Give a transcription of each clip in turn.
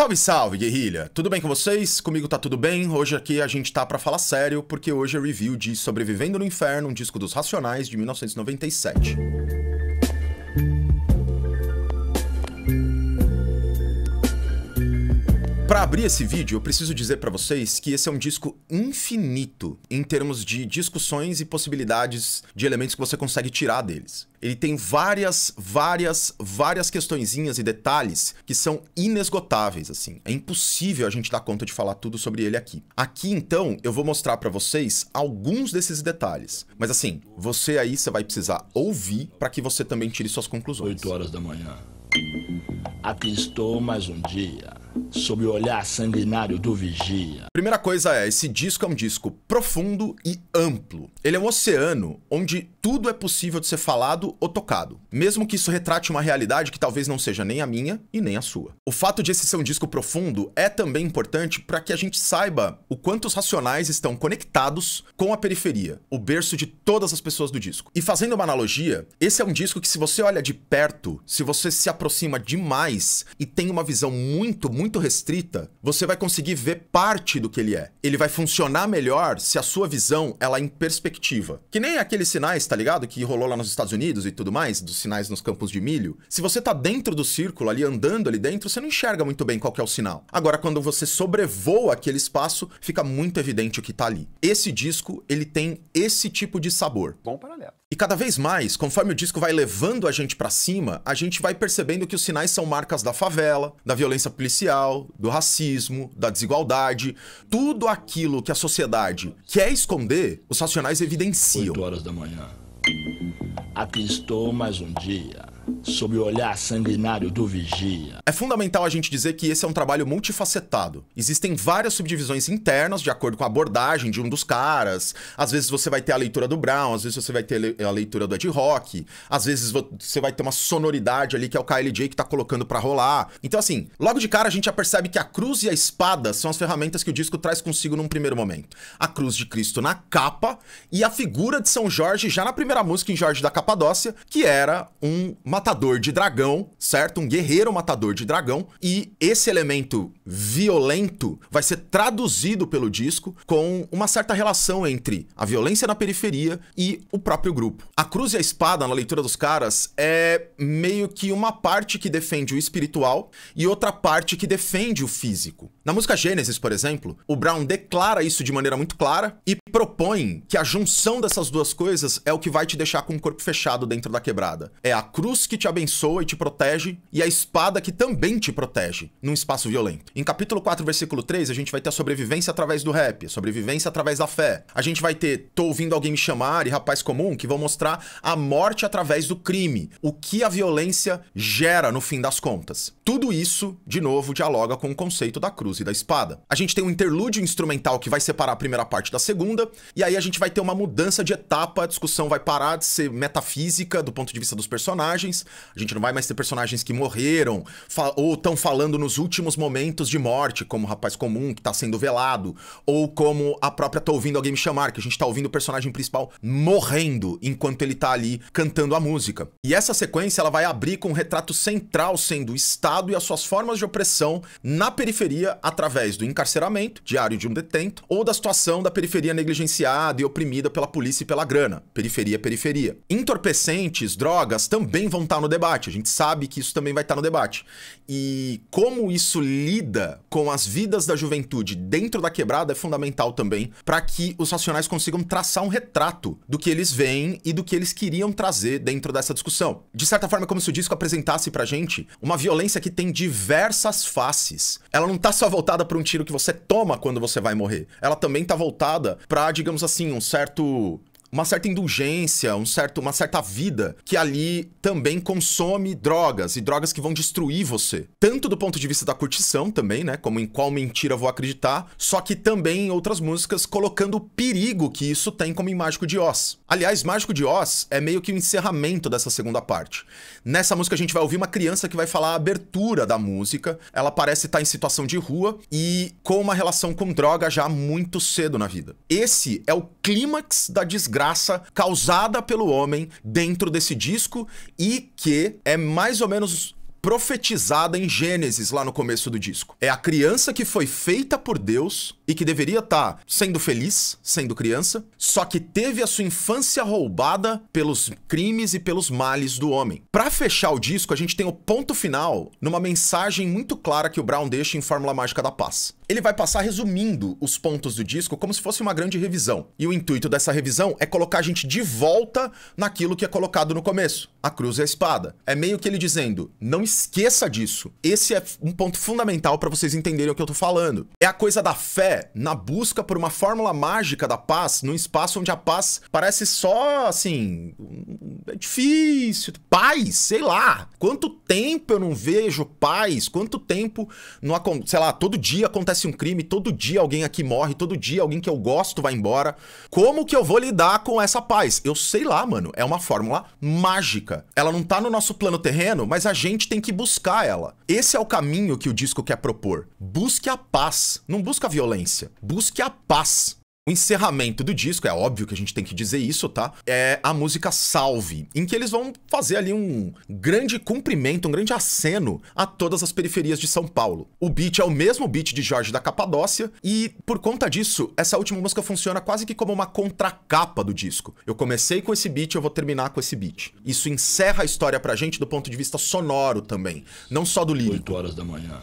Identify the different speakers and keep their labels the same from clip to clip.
Speaker 1: Salve, salve, guerrilha! Tudo bem com vocês? Comigo tá tudo bem? Hoje aqui a gente tá para falar sério, porque hoje é review de Sobrevivendo no Inferno, um disco dos Racionais de 1997. Para abrir esse vídeo, eu preciso dizer para vocês que esse é um disco infinito em termos de discussões e possibilidades de elementos que você consegue tirar deles. Ele tem várias, várias, várias questõezinhas e detalhes que são inesgotáveis, assim. É impossível a gente dar conta de falar tudo sobre ele aqui. Aqui, então, eu vou mostrar para vocês alguns desses detalhes. Mas, assim, você aí, você vai precisar ouvir para que você também tire suas conclusões. 8 horas da manhã. Aqui estou mais um dia sob o olhar sanguinário do vigia. Primeira coisa é, esse disco é um disco profundo e amplo. Ele é um oceano onde tudo é possível de ser falado ou tocado, mesmo que isso retrate uma realidade que talvez não seja nem a minha e nem a sua. O fato de esse ser um disco profundo é também importante para que a gente saiba o quanto os racionais estão conectados com a periferia, o berço de todas as pessoas do disco. E fazendo uma analogia, esse é um disco que se você olha de perto, se você se aproxima demais e tem uma visão muito, muito muito restrita, você vai conseguir ver parte do que ele é. Ele vai funcionar melhor se a sua visão ela é em perspectiva. Que nem aqueles sinais, tá ligado? Que rolou lá nos Estados Unidos e tudo mais, dos sinais nos campos de milho. Se você tá dentro do círculo ali, andando ali dentro, você não enxerga muito bem qual é o sinal. Agora, quando você sobrevoa aquele espaço, fica muito evidente o que tá ali. Esse disco, ele tem esse tipo de sabor. Bom paralelo. E cada vez mais, conforme o disco vai levando a gente para cima, a gente vai percebendo que os sinais são marcas da favela, da violência policial, do racismo, da desigualdade, tudo aquilo que a sociedade quer esconder, os racionais evidenciam. 8 horas da manhã. Aqui estou mais um dia sob o olhar sanguinário do vigia. É fundamental a gente dizer que esse é um trabalho multifacetado. Existem várias subdivisões internas, de acordo com a abordagem de um dos caras. Às vezes você vai ter a leitura do Brown, às vezes você vai ter a leitura do Ed Rock, às vezes você vai ter uma sonoridade ali que é o KLJ que tá colocando para rolar. Então, assim, logo de cara a gente já percebe que a cruz e a espada são as ferramentas que o disco traz consigo num primeiro momento. A cruz de Cristo na capa e a figura de São Jorge já na primeira música em Jorge da Capadócia, que era um matador de dragão, certo? Um guerreiro matador de dragão. E esse elemento violento vai ser traduzido pelo disco com uma certa relação entre a violência na periferia e o próprio grupo. A cruz e a espada, na leitura dos caras, é meio que uma parte que defende o espiritual e outra parte que defende o físico. Na música Gênesis, por exemplo, o Brown declara isso de maneira muito clara e propõe que a junção dessas duas coisas é o que vai te deixar com o corpo fechado dentro da quebrada. É a cruz que te abençoa e te protege, e a espada que também te protege num espaço violento. Em capítulo 4, versículo 3, a gente vai ter a sobrevivência através do rap, a sobrevivência através da fé. A gente vai ter Tô ouvindo alguém me chamar e Rapaz comum, que vão mostrar a morte através do crime, o que a violência gera no fim das contas. Tudo isso, de novo, dialoga com o conceito da cruz e da espada. A gente tem um interlúdio instrumental que vai separar a primeira parte da segunda, e aí a gente vai ter uma mudança de etapa, a discussão vai parar de ser metafísica do ponto de vista dos personagens personagens. A gente não vai mais ter personagens que morreram ou estão falando nos últimos momentos de morte, como o rapaz comum que está sendo velado, ou como a própria Tô Ouvindo Alguém Me Chamar, que a gente está ouvindo o personagem principal morrendo enquanto ele está ali cantando a música. E essa sequência ela vai abrir com um retrato central sendo o Estado e as suas formas de opressão na periferia através do encarceramento, diário de um detento, ou da situação da periferia negligenciada e oprimida pela polícia e pela grana. Periferia, periferia. Entorpecentes, drogas também vão não está no debate. A gente sabe que isso também vai estar tá no debate. E como isso lida com as vidas da juventude dentro da quebrada é fundamental também para que os racionais consigam traçar um retrato do que eles veem e do que eles queriam trazer dentro dessa discussão. De certa forma, é como se o disco apresentasse pra gente uma violência que tem diversas faces. Ela não tá só voltada para um tiro que você toma quando você vai morrer. Ela também tá voltada para, digamos assim, um certo uma certa indulgência, um certo, uma certa vida que ali também consome drogas e drogas que vão destruir você. Tanto do ponto de vista da curtição também, né? Como em qual mentira vou acreditar, só que também em outras músicas colocando o perigo que isso tem como em Mágico de Oz. Aliás, Mágico de Oz é meio que o encerramento dessa segunda parte. Nessa música a gente vai ouvir uma criança que vai falar a abertura da música. Ela parece estar em situação de rua e com uma relação com droga já muito cedo na vida. Esse é o clímax da desgraça desgraça causada pelo homem dentro desse disco e que é mais ou menos profetizada em Gênesis, lá no começo do disco. É a criança que foi feita por Deus e que deveria estar tá sendo feliz, sendo criança, só que teve a sua infância roubada pelos crimes e pelos males do homem. Para fechar o disco, a gente tem o ponto final numa mensagem muito clara que o Brown deixa em Fórmula Mágica da Paz. Ele vai passar resumindo os pontos do disco como se fosse uma grande revisão. E o intuito dessa revisão é colocar a gente de volta naquilo que é colocado no começo, a cruz e a espada. É meio que ele dizendo: "Não esqueça disso. Esse é um ponto fundamental para vocês entenderem o que eu tô falando. É a coisa da fé na busca por uma fórmula mágica da paz num espaço onde a paz parece só assim. É difícil. Paz, sei lá. Quanto tempo eu não vejo paz? Quanto tempo não acontece. Sei lá, todo dia acontece um crime, todo dia alguém aqui morre, todo dia alguém que eu gosto vai embora. Como que eu vou lidar com essa paz? Eu sei lá, mano. É uma fórmula mágica. Ela não tá no nosso plano terreno, mas a gente tem tem que buscar ela. Esse é o caminho que o disco quer propor. Busque a paz, não busca a violência. Busque a paz encerramento do disco, é óbvio que a gente tem que dizer isso, tá? É a música Salve, em que eles vão fazer ali um grande cumprimento, um grande aceno a todas as periferias de São Paulo. O beat é o mesmo beat de Jorge da Capadócia e, por conta disso, essa última música funciona quase que como uma contracapa do disco. Eu comecei com esse beat, eu vou terminar com esse beat. Isso encerra a história pra gente do ponto de vista sonoro também, não só do lírico. 8 horas da manhã.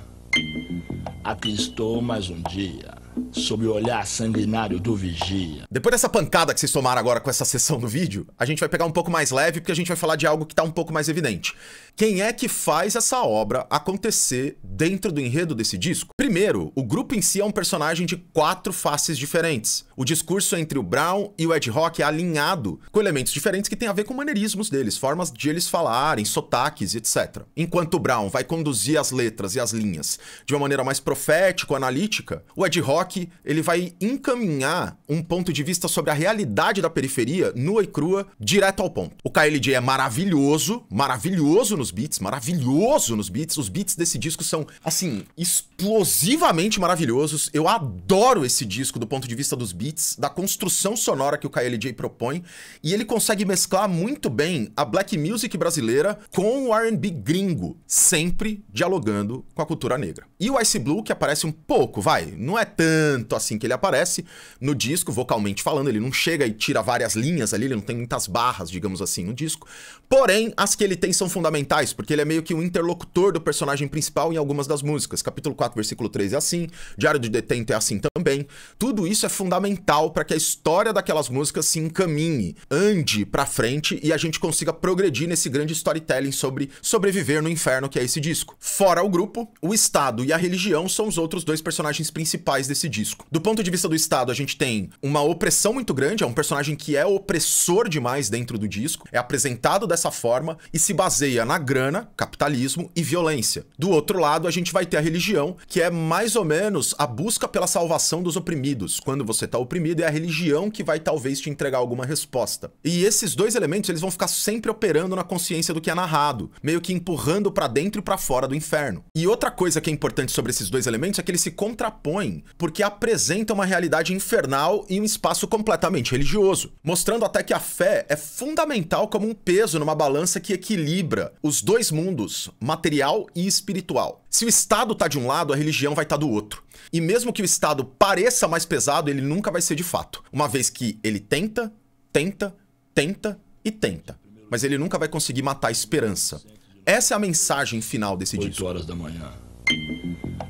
Speaker 1: Aqui estou mais um dia sob o olhar sanguinário do vigia. Depois dessa pancada que vocês tomaram agora com essa sessão do vídeo, a gente vai pegar um pouco mais leve porque a gente vai falar de algo que tá um pouco mais evidente. Quem é que faz essa obra acontecer dentro do enredo desse disco? Primeiro, o grupo em si é um personagem de quatro faces diferentes. O discurso entre o Brown e o Ed Rock é alinhado com elementos diferentes que tem a ver com maneirismos deles, formas de eles falarem, sotaques, etc. Enquanto o Brown vai conduzir as letras e as linhas de uma maneira mais profética, analítica, o Ed Rock que ele vai encaminhar um ponto de vista sobre a realidade da periferia nua e crua, direto ao ponto. O KLJ é maravilhoso, maravilhoso nos beats, maravilhoso nos beats. Os beats desse disco são, assim, explosivamente maravilhosos. Eu adoro esse disco do ponto de vista dos beats, da construção sonora que o KLJ propõe, e ele consegue mesclar muito bem a black music brasileira com o R&B gringo, sempre dialogando com a cultura negra. E o Ice Blue que aparece um pouco, vai, não é tanto tanto assim que ele aparece no disco, vocalmente falando. Ele não chega e tira várias linhas ali, ele não tem muitas barras, digamos assim, no disco. Porém, as que ele tem são fundamentais, porque ele é meio que o um interlocutor do personagem principal em algumas das músicas. Capítulo 4, versículo 3 é assim, Diário de Detento é assim também. Tudo isso é fundamental para que a história daquelas músicas se encaminhe, ande para frente e a gente consiga progredir nesse grande storytelling sobre sobreviver no inferno que é esse disco. Fora o grupo, o Estado e a religião são os outros dois personagens principais desse desse disco. Do ponto de vista do Estado, a gente tem uma opressão muito grande, é um personagem que é opressor demais dentro do disco, é apresentado dessa forma e se baseia na grana, capitalismo e violência. Do outro lado, a gente vai ter a religião, que é mais ou menos a busca pela salvação dos oprimidos. Quando você está oprimido, é a religião que vai talvez te entregar alguma resposta. E esses dois elementos, eles vão ficar sempre operando na consciência do que é narrado, meio que empurrando para dentro e para fora do inferno. E outra coisa que é importante sobre esses dois elementos é que eles se contrapõem, porque apresenta uma realidade infernal em um espaço completamente religioso, mostrando até que a fé é fundamental como um peso numa balança que equilibra os dois mundos, material e espiritual. Se o Estado tá de um lado, a religião vai estar tá do outro. E mesmo que o Estado pareça mais pesado, ele nunca vai ser de fato, uma vez que ele tenta, tenta, tenta e tenta. Mas ele nunca vai conseguir matar a esperança. Essa é a mensagem final desse disco. 8 horas da manhã.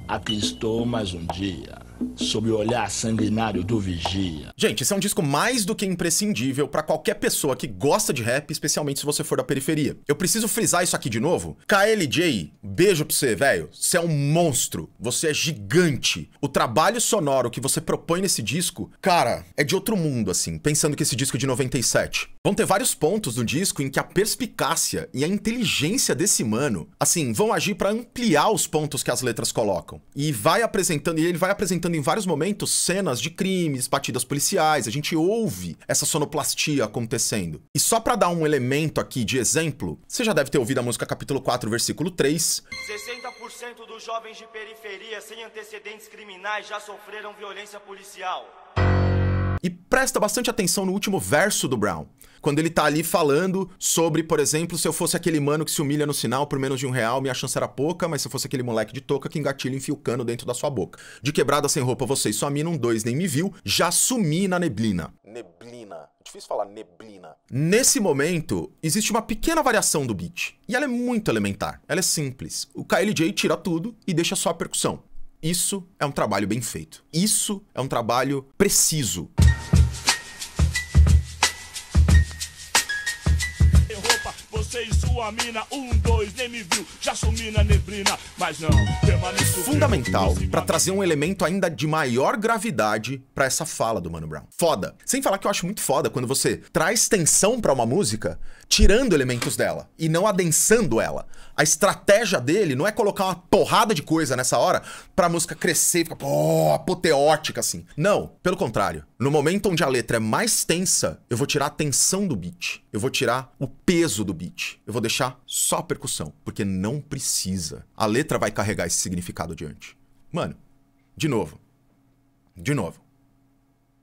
Speaker 1: Aqui estou mais um dia sob o olhar sanguinário do vigia. Gente, esse é um disco mais do que imprescindível para qualquer pessoa que gosta de rap, especialmente se você for da periferia. Eu preciso frisar isso aqui de novo. KLJ, beijo pra você, velho. Você é um monstro. Você é gigante. O trabalho sonoro que você propõe nesse disco, cara, é de outro mundo, assim. Pensando que esse disco é de 97. Vão ter vários pontos no disco em que a perspicácia e a inteligência desse mano, assim, vão agir para ampliar os pontos que as letras colocam. E vai apresentando, e ele vai apresentando apresentando em vários momentos cenas de crimes, batidas policiais, a gente ouve essa sonoplastia acontecendo. E só para dar um elemento aqui de exemplo, você já deve ter ouvido a música capítulo 4, versículo 3. 60% dos jovens de periferia sem antecedentes criminais já sofreram violência policial. E presta bastante atenção no último verso do Brown. Quando ele tá ali falando sobre, por exemplo, se eu fosse aquele mano que se humilha no sinal por menos de um real, minha chance era pouca, mas se eu fosse aquele moleque de touca que engatilha e enfia o cano dentro da sua boca. De quebrada sem roupa, vocês só minam um dois, nem me viu, já sumi na neblina. Neblina. É difícil falar neblina. Nesse momento, existe uma pequena variação do beat. E ela é muito elementar. Ela é simples. O KLJ tira tudo e deixa só a percussão. Isso é um trabalho bem feito. Isso é um trabalho preciso. mina, um, dois, nem me viu, já sumi na neblina, mas não, permaneço. Fundamental para trazer um elemento ainda de maior gravidade para essa fala do Mano Brown. Foda. Sem falar que eu acho muito foda quando você traz tensão para uma música tirando elementos dela e não adensando ela. A estratégia dele não é colocar uma porrada de coisa nessa hora pra música crescer e ficar pô, apoteótica assim. Não, pelo contrário. No momento onde a letra é mais tensa, eu vou tirar a tensão do beat. Eu vou tirar o peso do beat. Eu vou deixar só a percussão, porque não precisa. A letra vai carregar esse significado adiante. Mano, de novo. De novo.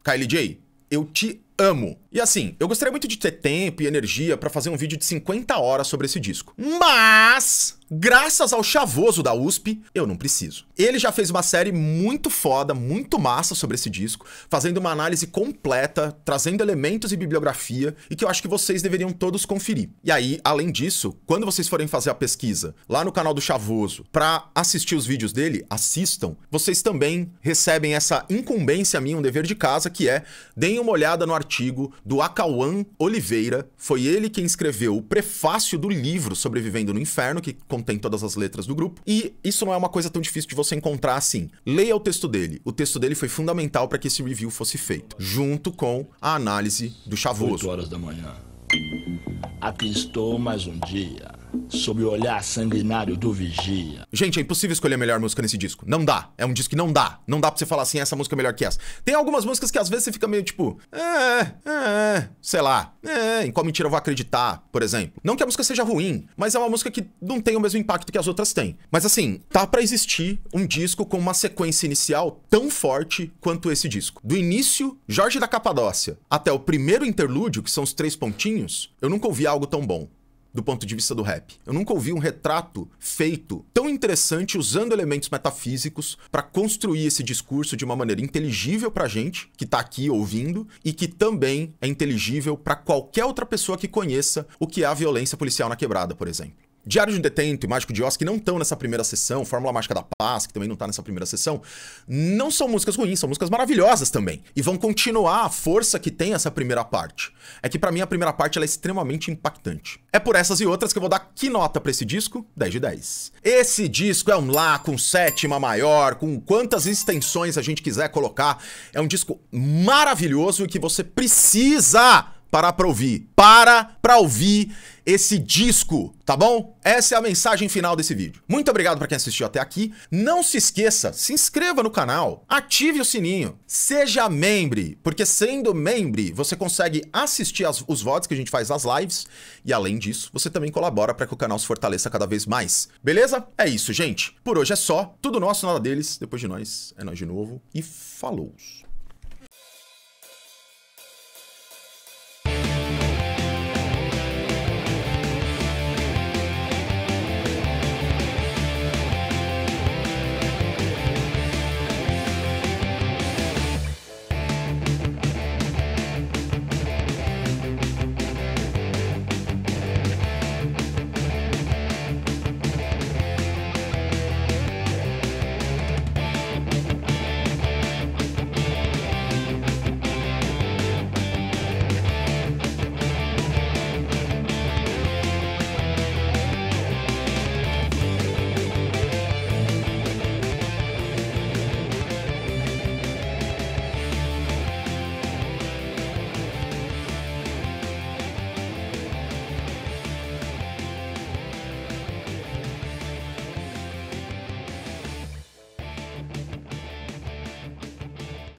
Speaker 1: Kylie J, eu te Amo. E assim, eu gostaria muito de ter tempo e energia para fazer um vídeo de 50 horas sobre esse disco. Mas, graças ao chavoso da USP, eu não preciso. Ele já fez uma série muito foda, muito massa sobre esse disco, fazendo uma análise completa, trazendo elementos e bibliografia, e que eu acho que vocês deveriam todos conferir. E aí, além disso, quando vocês forem fazer a pesquisa lá no canal do Chavoso para assistir os vídeos dele, assistam. Vocês também recebem essa incumbência minha, um dever de casa, que é deem uma olhada no artigo artigo do Acauan Oliveira. Foi ele quem escreveu o prefácio do livro Sobrevivendo no Inferno, que contém todas as letras do grupo. E isso não é uma coisa tão difícil de você encontrar assim. Leia o texto dele. O texto dele foi fundamental para que esse review fosse feito, junto com a análise do Chavoso. 8 horas da manhã. Aqui estou mais um dia sob o olhar sanguinário do vigia. Gente, é impossível escolher a melhor música nesse disco. Não dá. É um disco que não dá. Não dá pra você falar assim, essa música é melhor que essa. Tem algumas músicas que às vezes você fica meio tipo, é, é, sei lá, é, em qual mentira eu vou acreditar, por exemplo. Não que a música seja ruim, mas é uma música que não tem o mesmo impacto que as outras têm. Mas assim, tá para existir um disco com uma sequência inicial tão forte quanto esse disco. Do início, Jorge da Capadócia, até o primeiro interlúdio, que são os três pontinhos, eu nunca ouvi algo tão bom do ponto de vista do rap. Eu nunca ouvi um retrato feito tão interessante usando elementos metafísicos para construir esse discurso de uma maneira inteligível para gente que tá aqui ouvindo e que também é inteligível para qualquer outra pessoa que conheça o que é a violência policial na quebrada, por exemplo. Diário de um Detento e Mágico de Oz, que não estão nessa primeira sessão, Fórmula Mágica da Paz, que também não está nessa primeira sessão, não são músicas ruins, são músicas maravilhosas também. E vão continuar a força que tem essa primeira parte. É que para mim a primeira parte é extremamente impactante. É por essas e outras que eu vou dar que nota pra esse disco? 10 de 10. Esse disco é um lá com sétima maior, com quantas extensões a gente quiser colocar. É um disco maravilhoso e que você precisa parar pra ouvir. Para pra ouvir esse disco, tá bom? Essa é a mensagem final desse vídeo. Muito obrigado para quem assistiu até aqui. Não se esqueça, se inscreva no canal, ative o sininho, seja membro porque sendo membro você consegue assistir as, os votos que a gente faz as lives e além disso, você também colabora para que o canal se fortaleça cada vez mais. Beleza? É isso, gente. Por hoje é só. Tudo nosso, nada deles. Depois de nós, é nós de novo e falou.